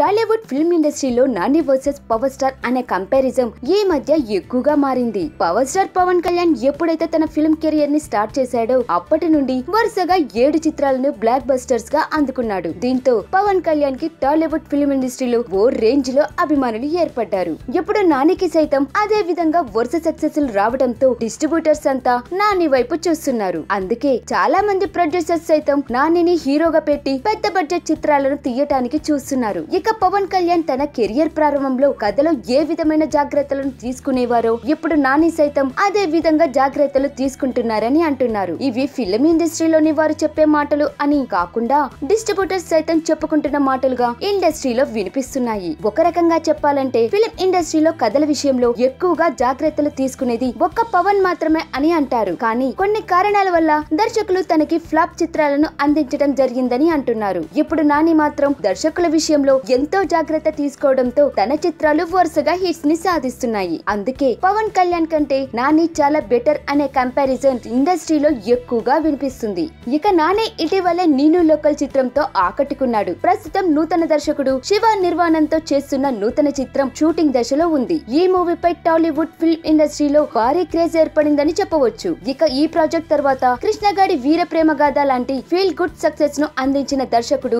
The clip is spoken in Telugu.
టాలీవుడ్ ఫిల్మ్ ఇండస్ట్రీలో నాని వర్సెస్ పవర్ స్టార్ అనే కంపారిజం ఈ మధ్య ఎక్కువగా మారింది పవర్ స్టార్ పవన్ కళ్యాణ్ ఎప్పుడైతే తన ఫిల్మ్ కెరియర్ ని స్టార్ట్ చేశాడో అప్పటి నుండి వరుసగా ఏడు చిత్రాలను బ్లాక్ బస్టర్స్ గా అందుకున్నాడు దీంతో పవన్ కళ్యాణ్ కి టాలీవుడ్ ఫిల్మ్ ఇండస్ట్రీలో ఓ రేంజ్ లో అభిమానులు ఏర్పడ్డారు ఇప్పుడు నానికి సైతం అదే విధంగా వరుస సక్సెస్ రావడంతో డిస్ట్రిబ్యూటర్స్ అంతా నాని వైపు చూస్తున్నారు అందుకే చాలా మంది ప్రొడ్యూసర్స్ సైతం నానిని హీరోగా పెట్టి పెద్ద బడ్జెట్ చిత్రాలను తీయటానికి చూస్తున్నారు ఇక పవన్ కళ్యాణ్ తన కెరియర్ ప్రారంభంలో కథలో ఏ విధమైన జాగ్రత్తలను తీసుకునేవారో ఇప్పుడు నాని సైతం అదే విధంగా జాగ్రత్తలు తీసుకుంటున్నారని అంటున్నారు ఇవి ఫిల్మ్ ఇండస్ట్రీలోని వారు చెప్పే మాటలు అని కాకుండా డిస్ట్రిబ్యూటర్స్ సైతం చెప్పుకుంటున్న మాటలుగా ఇండస్ట్రీలో వినిపిస్తున్నాయి ఒక రకంగా చెప్పాలంటే ఫిలిం ఇండస్ట్రీలో కథల విషయంలో ఎక్కువగా జాగ్రత్తలు తీసుకునేది ఒక్క పవన్ మాత్రమే అని అంటారు కానీ కొన్ని కారణాల వల్ల దర్శకులు తనకి ఫ్లాప్ చిత్రాలను అందించడం జరిగిందని అంటున్నారు ఇప్పుడు నాని మాత్రం దర్శకుల విషయంలో ఎంతో జాగ్రత్త తీసుకోవడంతో తన చిత్రాలు వరుసగా హిట్స్ ని సాధిస్తున్నాయి అందుకే పవన్ కళ్యాణ్ కంటే నాని చాలా బెటర్ అనే కంపారిజన్ ఇండస్ట్రీలో ఎక్కువగా వినిపిస్తుంది ఇక నాని ఇటీవలే నీను లోకల్ చిత్రంతో ఆకట్టుకున్నాడు ప్రస్తుతం నూతన దర్శకుడు శివ నిర్వాణంతో చేస్తున్న నూతన చిత్రం షూటింగ్ దశలో ఉంది ఈ మూవీపై టాలీవుడ్ ఫిల్మ్ ఇండస్ట్రీలో భారీ క్రేజ్ ఏర్పడిందని చెప్పవచ్చు ఇక ఈ ప్రాజెక్ట్ తర్వాత కృష్ణగాడి వీర గాథ లాంటి ఫీల్ గుడ్ సక్సెస్ ను అందించిన దర్శకుడు